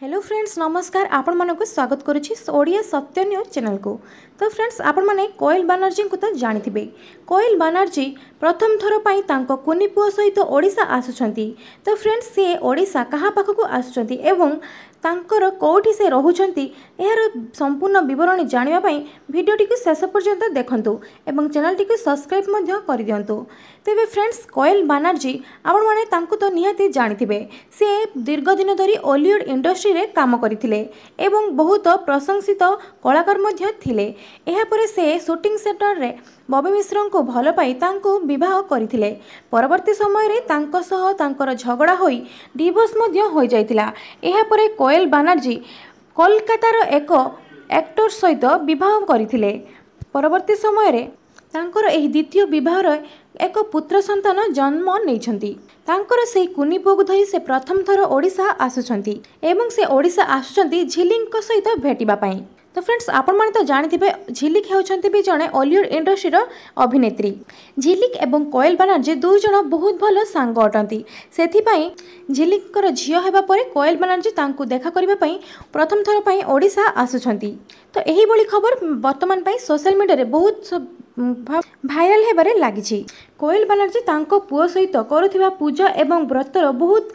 hello friends ନମସ୍କାର ଆପଣମାନଙ୍କୁ ସ୍ୱାଗତ କରୁଛି ଓଡ଼ିଆ ସତ୍ୟ ନ୍ୟୁଜ୍ ଚ୍ୟାନେଲକୁ ତ ଫ୍ରେଣ୍ଡସ୍ ଆପଣମାନେ କୋଏଲ ବାନାର୍ଜୀଙ୍କୁ ତ ଜାଣିଥିବେ କୋଏଲ ବାନାର୍ଜୀ ପ୍ରଥମ ଥର ପାଇଁ ତାଙ୍କ କୁନି ପୁଅ ସହିତ ଓଡ଼ିଶା ଆସୁଛନ୍ତି ତ ଫ୍ରେଣ୍ଡସ୍ ସିଏ ଓଡ଼ିଶା କାହା ପାଖକୁ ଆସୁଛନ୍ତି ଏବଂ ତାଙ୍କର କେଉଁଠି ସେ ରହୁଛନ୍ତି ଏହାର ସମ୍ପୂର୍ଣ୍ଣ ବିବରଣୀ ଜାଣିବା ପାଇଁ ভিডিওটিকে শেষ পর্যন্ত দেখন্তু এবং চ্যানেলটিকে সবসক্রাইব মধ্য করে দিও তেবে ফ্রেন্ডস কোয়েল বানার্জী আপনার তাঁকু তো নিহতি জাঁথিবে সি দীর্ঘদিন ধর অলিউড ইন্ডস্ট্রিরে কাম করে এবং বহুত প্রশংসিত কলাকার মধ্য লে এরপরে সে শুটিং সেটরে ববি মিশ্রঙ্কু ভাল পাই তাঁকু বিবাহ করে পরবর্তী সময়ে তাঁক সহ তাঁকর ঝগড়া হয়ে ডিভোর্স মধ্য হয়ে যাই এরপরে কোয়েল বানার্জী কলকাতার এক ଆକ୍ଟର ସହିତ ବିବାହ କରିଥିଲେ ପରବର୍ତ୍ତୀ ସମୟରେ ତାଙ୍କର ଏହି ଦ୍ୱିତୀୟ ବିବାହର ଏକ ପୁତ୍ର ସନ୍ତାନ ଜନ୍ମ ନେଇଛନ୍ତି ତାଙ୍କର ସେହି କୁନି ପୁଅକୁ ଧରି ସେ ପ୍ରଥମ ଥର ଓଡ଼ିଶା ଆସୁଛନ୍ତି ଏବଂ ସେ ଓଡ଼ିଶା ଆସୁଛନ୍ତି ଝିଲିଙ୍କ ସହିତ ଭେଟିବା ପାଇଁ ତ ଫ୍ରେଣ୍ଡସ୍ ଆପଣମାନେ ତ ଜାଣିଥିବେ ଝିଲିକ୍ ହେଉଛନ୍ତି ବି ଜଣେ ଅଲିଉଡ଼ ଇଣ୍ଡଷ୍ଟ୍ରିର ଅଭିନେତ୍ରୀ ଝିଲିକ୍ ଏବଂ କୋଏଲ ବାନାର୍ଜୀ ଦୁଇ ଜଣ ବହୁତ ଭଲ ସାଙ୍ଗ ଅଟନ୍ତି ସେଥିପାଇଁ ଝିଲିକ୍ଙ୍କର ଝିଅ ହେବା ପରେ କୋଏଲ ବାନାର୍ଜୀ ତାଙ୍କୁ ଦେଖା କରିବା ପାଇଁ ପ୍ରଥମ ଥର ପାଇଁ ଓଡ଼ିଶା ଆସୁଛନ୍ତି ତ ଏହିଭଳି ଖବର ବର୍ତ୍ତମାନ ପାଇଁ ସୋସିଆଲ ମିଡ଼ିଆରେ ବହୁତ ଭାଇରାଲ ହେବାରେ ଲାଗିଛି କୋଏଲ ବାନାର୍ଜୀ ତାଙ୍କ ପୁଅ ସହିତ କରୁଥିବା ପୂଜା ଏବଂ ବ୍ରତର ବହୁତ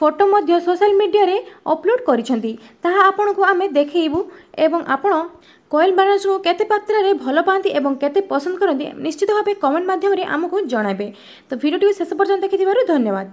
ଫଟୋ ମଧ୍ୟ ସୋସିଆଲ ମିଡ଼ିଆରେ ଅପଲୋଡ଼ କରିଛନ୍ତି ତାହା ଆପଣଙ୍କୁ ଆମେ ଦେଖେଇବୁ ଏବଂ ଆପଣ କୋଏଲ ବାନାର୍ଜୀଙ୍କୁ କେତେ ମାତ୍ରାରେ ଭଲ ପାଆନ୍ତି ଏବଂ କେତେ ପସନ୍ଦ କରନ୍ତି ନିଶ୍ଚିତ ଭାବେ କମେଣ୍ଟ ମାଧ୍ୟମରେ ଆମକୁ ଜଣାଇବେ ତ ଭିଡ଼ିଓଟିକୁ ଶେଷ ପର୍ଯ୍ୟନ୍ତ ଦେଖିଥିବାରୁ ଧନ୍ୟବାଦ